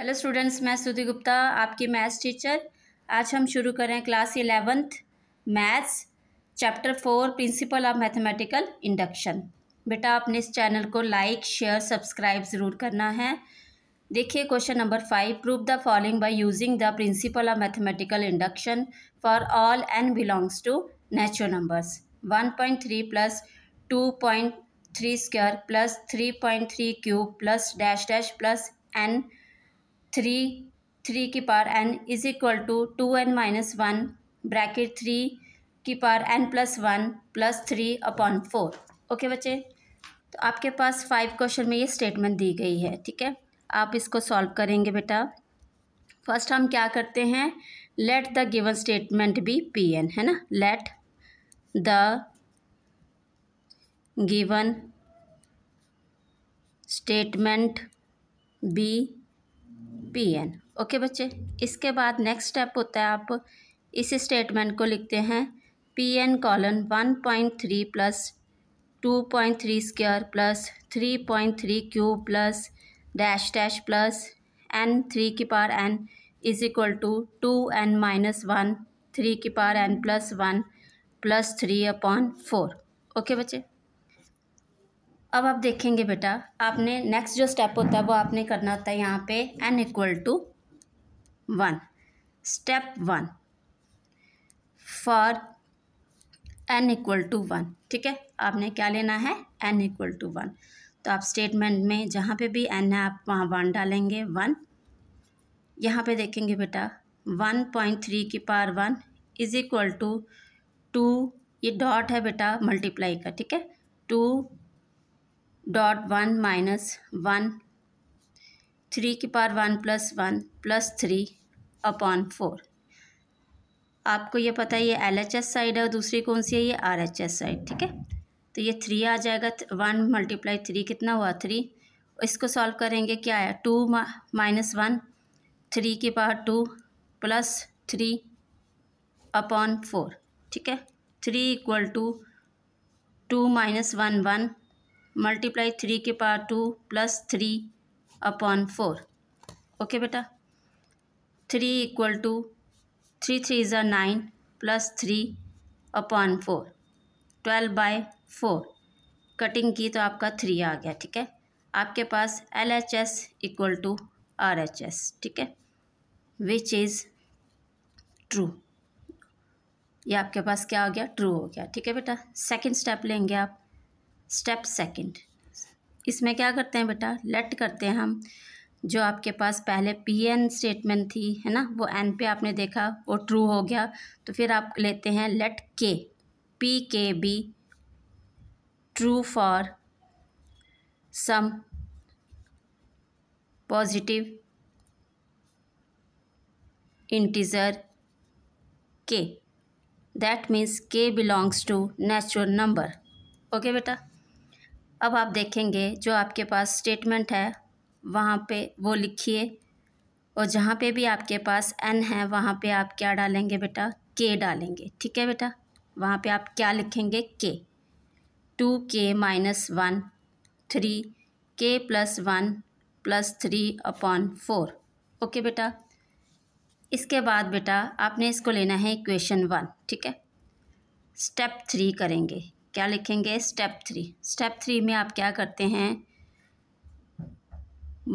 hello students मैं सुधी गुप्ता आपकी मैथ्स टीचर आज हम शुरू करें class eleventh maths chapter four principle of mathematical induction बेटा आपने इस चैनल को लाइक शेयर सब्सक्राइब ज़रूर करना है देखिए question number five prove the following by using the principle of mathematical induction for all n belongs to natural numbers one point three plus two point three square plus three point three cube plus dash dash plus n three three की power n is equal to two n minus one bracket three की power n plus one plus three upon four okay बच्चे तो आपके पास five question में ये statement दी गई है ठीक है आप इसको सॉल्व करेंगे बेटा फर्स्ट हम क्या करते हैं let the given statement be P n है ना let the given statement be P n okay बच्चे इसके बाद नेक्स्ट स्टेप होता है आप इस स्टेटमेंट को लिखते हैं P n colon one point three plus two point three square plus three point three cube plus dash dash plus n three की power n is equal to two n minus one three की power n plus one plus three upon four okay बच्चे अब आप देखेंगे बेटा आपने next जो step होता है वो आपने करना होता है यहाँ पे n equal to one step one for n equal to one ठीक है आपने क्या लेना है एन इक्वल टू वन तो आप स्टेटमेंट में जहाँ पे भी एन है आप वहाँ वन डालेंगे वन यहाँ पे देखेंगे बेटा वन पॉइंट थ्री की power one is equal to two ये डॉट है बेटा मल्टीप्लाई का ठीक है two dot one minus one three की power one plus one plus three upon four आपको ये पता है ये एल एच एस साइड है और दूसरी कौन सी है ये आर एच एस साइड ठीक है तो ये थ्री आ जाएगा वन मल्टीप्लाई थ्री कितना हुआ थ्री इसको सॉल्व करेंगे क्या आया टू माइनस वन थ्री की power two plus three upon four ठीक है three equal to two minus one one multiply three के power two plus three upon four okay बेटा three equal to three three ज़ा nine plus three upon four twelve by four cutting की तो आपका three आ गया ठीक है आपके पास L H S equal to R H S ठीक है विच इज़ ट्रू ये आपके पास क्या हो गया ट्रू हो गया ठीक है बेटा सेकंड स्टेप लेंगे आप स्टेप सेकंड इसमें क्या करते हैं बेटा लेट करते हैं हम जो आपके पास पहले पी एन स्टेटमेंट थी है ना वो एन पे आपने देखा वो ट्रू हो गया तो फिर आप लेते हैं late k p k be true for some positive integer k that means k belongs to natural number okay बेटा अब आप देखेंगे जो आपके पास स्टेटमेंट है वहाँ पे वो लिखिए और जहाँ पे भी आपके पास एन है वहाँ पे आप क्या डालेंगे बेटा के डालेंगे ठीक है बेटा वहाँ पे आप क्या लिखेंगे के two k minus one three k plus one plus three upon four okay बेटा इसके बाद बेटा आपने इसको लेना है इक्वेशन वन ठीक है स्टेप थ्री करेंगे क्या लिखेंगे स्टेप थ्री स्टेप थ्री में आप क्या करते हैं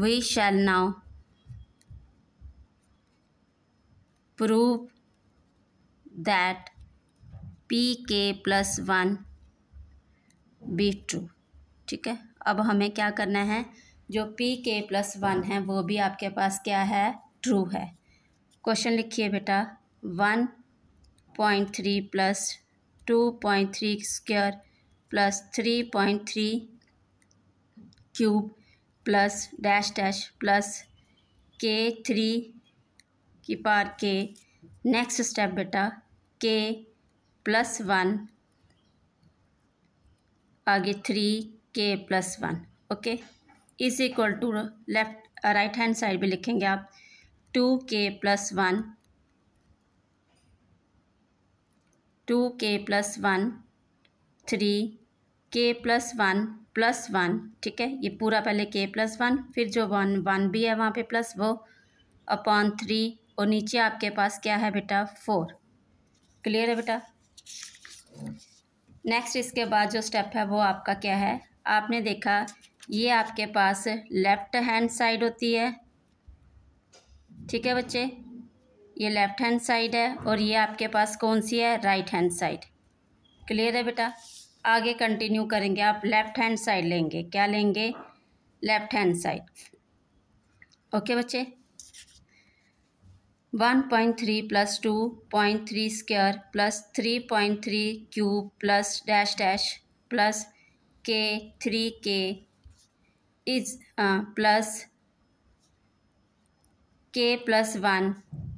we shall now prove that p k plus one be true ठीक है अब हमें क्या करना है जो पी के प्लस वन है वो भी आपके पास क्या है ट्रू है क्वेश्चन लिखिए बेटा one point three plus two point three square plus three point three cube plus dash dash plus k three की पार के नेक्स्ट स्टेप बेटा के प्लस वन आगे three k plus one okay is equal to left right hand side भी लिखेंगे आप two k plus one two k plus one three k plus one plus one ठीक है ये पूरा पहले के प्लस वन फिर जो वन वन भी है वहाँ पे प्लस वो अपॉन थ्री और नीचे आपके पास क्या है बेटा फोर क्लियर है बेटा नेक्स्ट इसके बाद जो स्टेप है वो आपका क्या है आपने देखा ये आपके पास लेफ़्ट हैंड साइड होती है ठीक है बच्चे ये लेफ़्ट हैंड साइड है और ये आपके पास कौन सी है राइट हैंड साइड क्लियर है बेटा आगे कंटिन्यू करेंगे आप लेफ़्ट हैंड साइड लेंगे क्या लेंगे लेफ़्ट हैंड साइड ओके बच्चे one point three plus two point three square plus three point three cube plus dash dash plus k three k is plus k plus one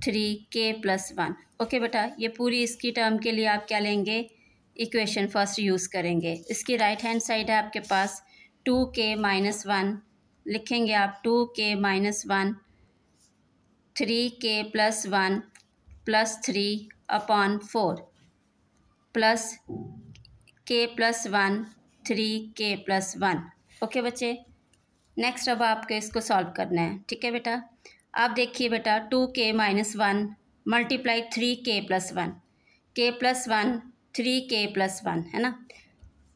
three k plus one okay बेटा ये पूरी इसकी term के लिए आप क्या लेंगे equation first use करेंगे इसकी राइट हैंड साइड है आपके पास टू के माइनस वन लिखेंगे आप two k minus one three k plus one plus three upon four plus k plus one three k plus one okay बच्चे next अब आपको इसको सॉल्व करना है ठीक है बेटा अब देखिए बेटा two k minus one multiply three k plus one k plus one three k plus one है ना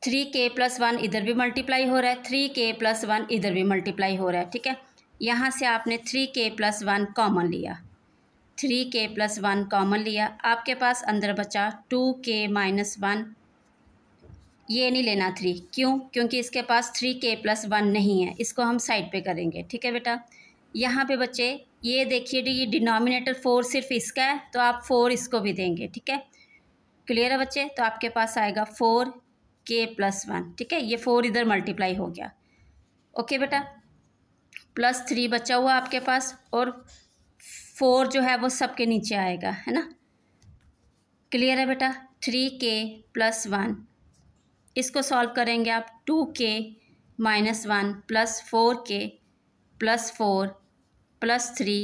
थ्री के प्लस वन इधर भी मल्टीप्लाई हो रहा है थ्री के प्लस वन इधर भी मल्टीप्लाई हो रहा है ठीक है यहाँ से आपने three k plus one common लिया three k plus one common लिया आपके पास अंदर बचा टू के माइनस वन ये नहीं लेना थ्री क्यों क्योंकि इसके पास थ्री के प्लस वन नहीं है इसको हम साइड पे करेंगे ठीक है बेटा यहाँ पे बच्चे ये देखिए ये डिनोमिनेटर फोर सिर्फ इसका है तो आप फोर इसको भी देंगे ठीक है क्लियर है बच्चे तो आपके पास आएगा फोर के प्लस वन ठीक है ये फोर इधर मल्टीप्लाई हो गया ओके बेटा प्लस थ्री बचा हुआ आपके पास और फोर जो है वो सबके नीचे आएगा है ना क्लियर है बेटा थ्री के प्लस वन इसको सॉल्व करेंगे आप two k minus one plus four k plus four plus three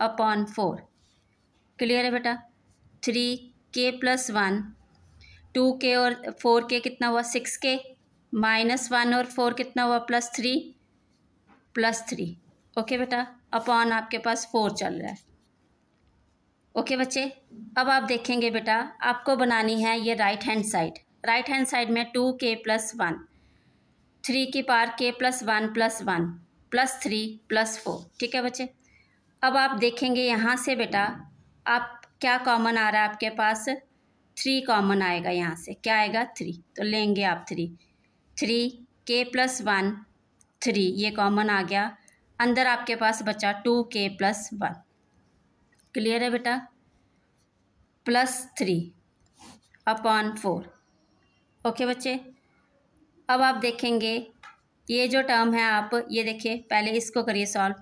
upon four clear है बेटा three k plus one two के और फोर के कितना हुआ सिक्स के माइनस वन और फोर कितना हुआ plus three plus three okay बेटा अपॉन आपके पास फोर चल रहा है ओके बच्चे अब आप देखेंगे बेटा आपको बनानी है ये right hand side right hand side में two k plus one three की power k plus one plus one plus three plus four ठीक है बच्चे अब आप देखेंगे यहाँ से बेटा आप क्या कॉमन आ रहा है आपके पास थ्री कॉमन आएगा यहाँ से क्या आएगा थ्री तो लेंगे आप three three k plus one three ये कॉमन आ गया अंदर आपके पास बचा to k plus one clear है बेटा plus three upon four okay बच्चे अब आप देखेंगे ये जो टर्म है आप ये देखिए पहले इसको करिए solve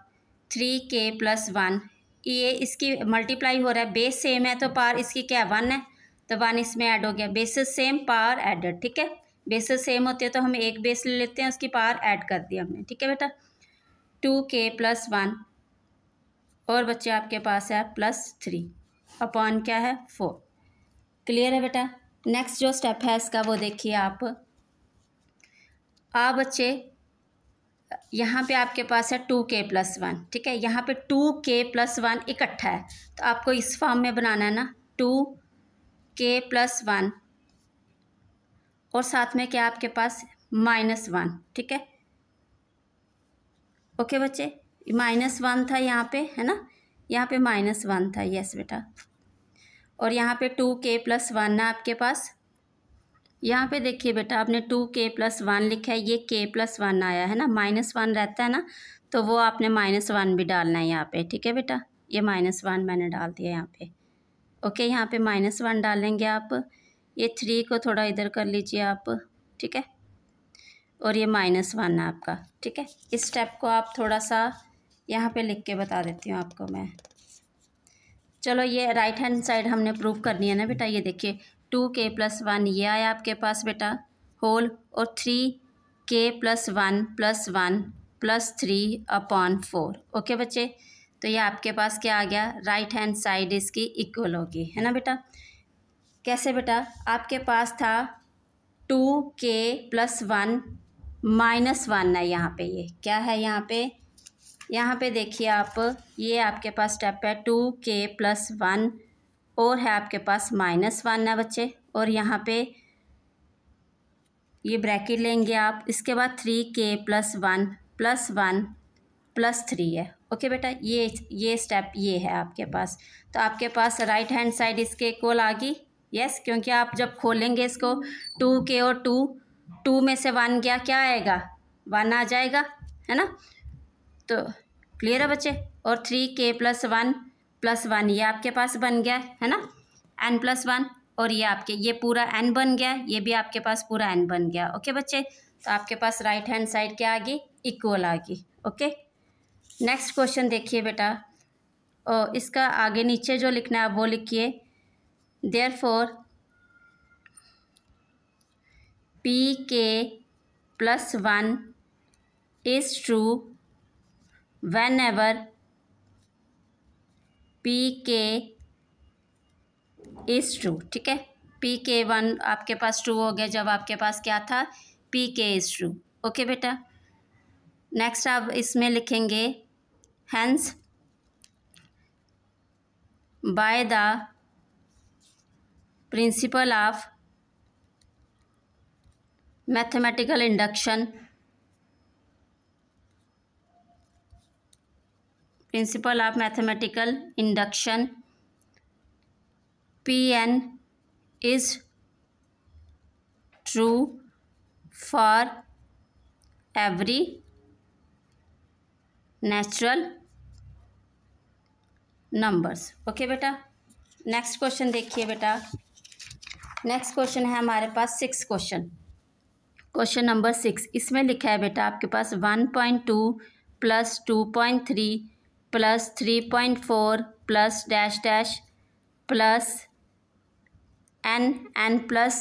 three k plus one ये इसकी मल्टीप्लाई हो रहा है बेस सेम है तो पार इसकी क्या है वन है तो वन इसमें ऐड हो गया बेसिस सेम पार एडेड ठीक है बेसिस सेम होते हैं तो हम एक बेस ले लेते हैं उसकी पार ऐड कर दिया हमने ठीक है बेटा टू के प्लस वन और बच्चे आपके पास है प्लस थ्री अपॉन क्या है फोर क्लियर है बेटा नेक्स्ट जो स्टेप है इसका वो देखिए आप आप बच्चे यहाँ पे आपके पास है टू के प्लस वन ठीक है यहाँ पे टू के प्लस वन इकट्ठा है तो आपको इस फॉर्म में बनाना है ना टू के प्लस वन और साथ में क्या आपके पास माइनस वन ठीक है ओके बच्चे माइनस वन था यहाँ पे है ना यहाँ पे माइनस वन था यस बेटा और यहाँ पे टू के प्लस वन है आपके पास यहाँ पे देखिए बेटा आपने टू के प्लस वन लिखा है ये के प्लस वन आया है ना माइनस वन रहता है ना तो वो आपने माइनस वन भी डालना है यहाँ पे ठीक है बेटा ये माइनस वन मैंने डाल दिया यहाँ पे ओके यहाँ पे माइनस वन डालेंगे आप ये थ्री को थोड़ा इधर कर लीजिए आप ठीक है और ये माइनस वन है आपका ठीक है इस स्टेप को आप थोड़ा सा यहाँ पे लिख के बता देती हूँ आपको मैं चलो ये राइट हैंड साइड हमने प्रूव करनी है ना बेटा ये देखिए टू के प्लस वन ये आया आपके पास बेटा होल और three k plus one plus one plus three upon four okay बच्चे तो ये आपके पास क्या आ गया राइट हैंड साइड इसकी इक्वल होगी है ना बेटा कैसे बेटा आपके पास था to k plus one minus one है यहाँ पे ये क्या है यहाँ पे यहाँ पे देखिए आप ये आपके पास स्टेप है टू के प्लस वन और है आपके पास माइनस वन है बच्चे और यहाँ पे ये ब्रैकेट लेंगे आप इसके बाद three k plus one plus one plus three है ओके बेटा ये ये स्टेप ये है आपके पास तो आपके पास राइट हैंड साइड इसके इक्वल आ गई यस क्योंकि आप जब खोलेंगे इसको टू के और टू टू में से वन गया क्या आएगा वन आ जाएगा है ना तो क्लियर है बच्चे और three k plus one plus one ये आपके पास बन गया है ना एन प्लस वन और ये आपके ये पूरा एन बन गया ये भी आपके पास पूरा एन बन गया ओके बच्चे तो आपके पास राइट हैंड साइड क्या आ गई इक्वल आ गई ओके नेक्स्ट क्वेश्चन देखिए बेटा ओ इसका आगे नीचे जो लिखना है वो लिखिए therefore p k plus one is true whenever p k is true ठीक है पी के वन आपके पास ट्रू हो गया जब आपके पास क्या था p k is true okay बेटा नेक्स्ट आप इसमें लिखेंगे hence by the principle of mathematical induction principle of mathematical induction p n is true for every natural numbers okay बेटा नेक्स्ट क्वेश्चन देखिए बेटा नेक्स्ट क्वेश्चन है हमारे पास six question question number six इसमें लिखा है बेटा आपके पास one point two plus two point three plus three point four plus dash dash plus n n plus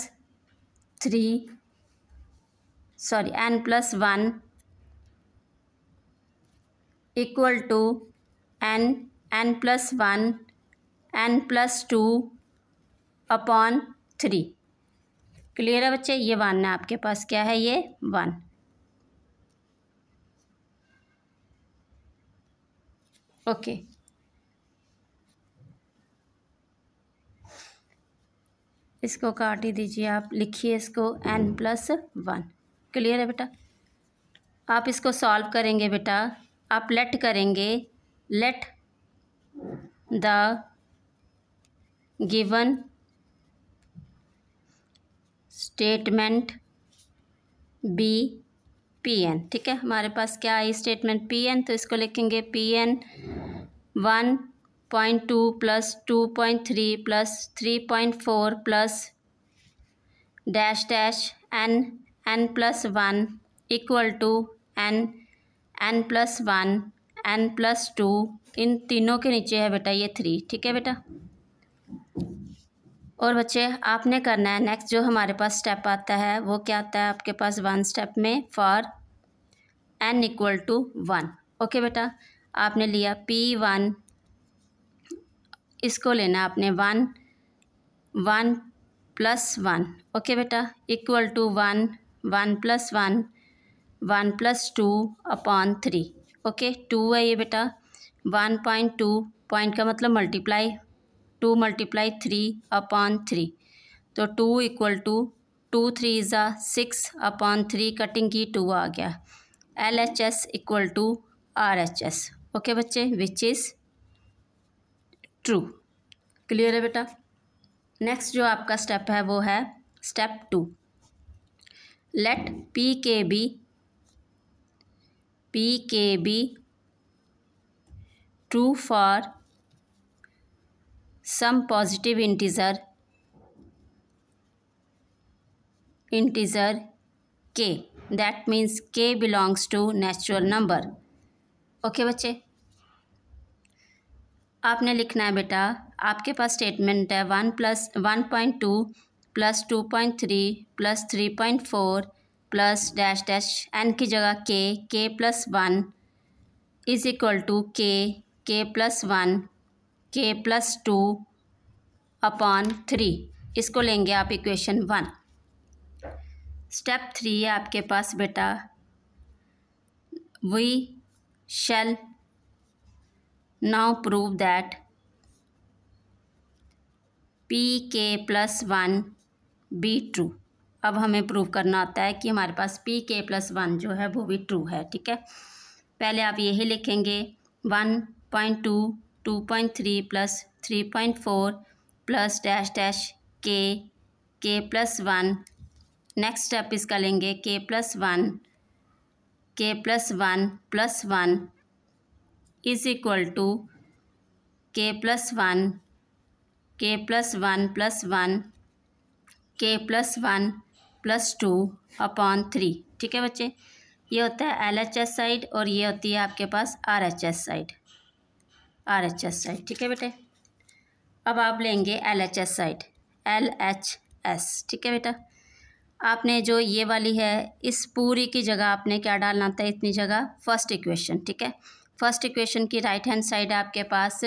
three sorry n plus one equal to n n plus one n plus two upon three clear है बच्चे ये one है आपके पास क्या है ये one okay इसको काट ही दीजिए आप लिखिए इसको एन प्लस वन क्लियर है बेटा आप इसको सॉल्व करेंगे बेटा आप लेट करेंगे let the given statement be P n ठीक है हमारे पास क्या है स्टेटमेंट पी एन तो इसको लिखेंगे p n one point two plus two point three plus three point four plus dash dash n n plus one equal to n n plus one n plus two इन तीनों के नीचे है बेटा ये थ्री ठीक है बेटा और बच्चे आपने करना है नेक्स्ट जो हमारे पास स्टेप आता है वो क्या आता है आपके पास वन स्टेप में for n equal to one okay बेटा आपने लिया पी वन इसको लेना आपने one one plus one okay बेटा equal to one one plus one one plus two upon three okay two है ये बेटा वन पॉइंट टू पॉइंट का मतलब multiply two multiply three upon three तो two equal to two two ज़ा six upon three cutting की two आ गया L H S equal to R H S okay बच्चे विच इज़ ट्रू क्लियर है बेटा next जो आपका स्टेप है वो है step two let p k be p k be true for some positive integer integer k that means k belongs to natural number okay बच्चे आपने लिखना है बेटा आपके पास स्टेटमेंट है one plus one point two plus two point three plus three point four plus dash dash n की जगह k k plus one is equal to k k plus one k plus two upon three इसको लेंगे आप equation one step three है आपके पास बेटा we shall now prove that p k plus one be true अब हमें prove करना आता है कि हमारे पास पी के प्लस वन जो है वो भी ट्रू है ठीक है पहले आप यही लिखेंगे one point two two point three plus three point four plus dash dash k k plus one next step इसका लेंगे k plus one k plus one plus one is equal to k plus one k plus one plus one k plus one plus two upon three ठीक है बच्चे ये होता है L H S side और ये होती है आपके पास R H S side R H S side ठीक है बेटे अब आप लेंगे L H S side L H S ठीक है बेटा आपने जो ये वाली है इस पूरी की जगह आपने क्या डालना था इतनी जगह फर्स्ट इक्वेशन ठीक है फर्स्ट इक्वेशन की राइट हैंड साइड आपके पास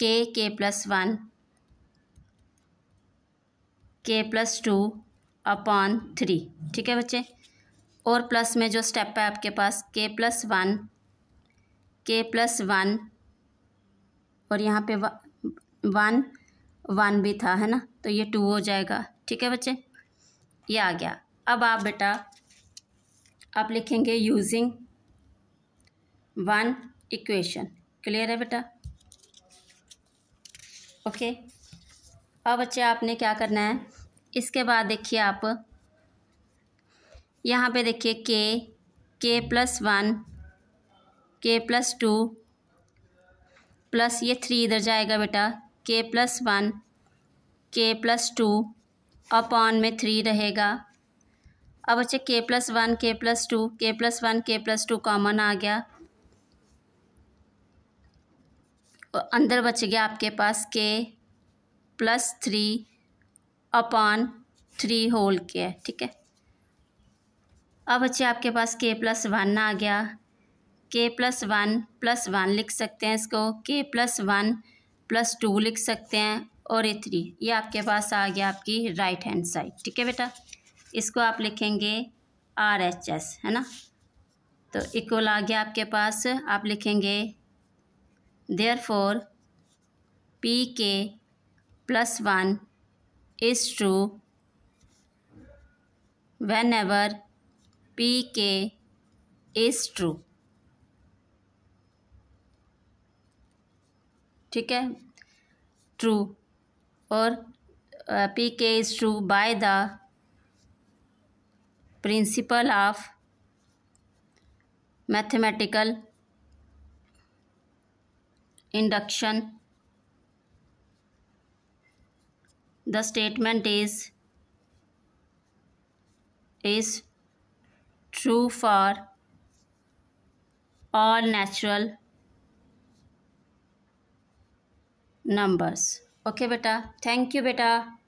k k plus one k plus two upon three ठीक है बच्चे और प्लस में जो स्टेप है आपके पास k plus one k plus one और यहाँ पे वन वन भी था है ना तो ये टू हो जाएगा ठीक है बच्चे ये आ गया अब आप बेटा आप लिखेंगे यूजिंग वन इक्वेशन क्लियर है बेटा ओके अब बच्चे आपने क्या करना है इसके बाद देखिए आप यहाँ पे देखिए k k plus one k plus two plus ये थ्री इधर जाएगा बेटा k plus one k plus two upon में थ्री रहेगा अब बच्चे k plus one k plus two k plus one k plus two common आ गया और अंदर बच गया आपके पास k plus three upon three whole k ठीक है अब बच्चे आपके पास के प्लस वन आ गया के प्लस वन प्लस वन लिख सकते हैं इसको के प्लस वन प्लस टू लिख सकते हैं और ये थ्री ये आपके पास आ गया आपकी राइट हैंड साइड ठीक है बेटा इसको आप लिखेंगे आर एच एस है ना तो इक्वल आ गया आपके पास आप लिखेंगे therefore p k plus one is true whenever p k is true ठीक है ट्रू और p k is true by the principle of mathematical induction the statement is is true for all natural numbers okay beta thank you beta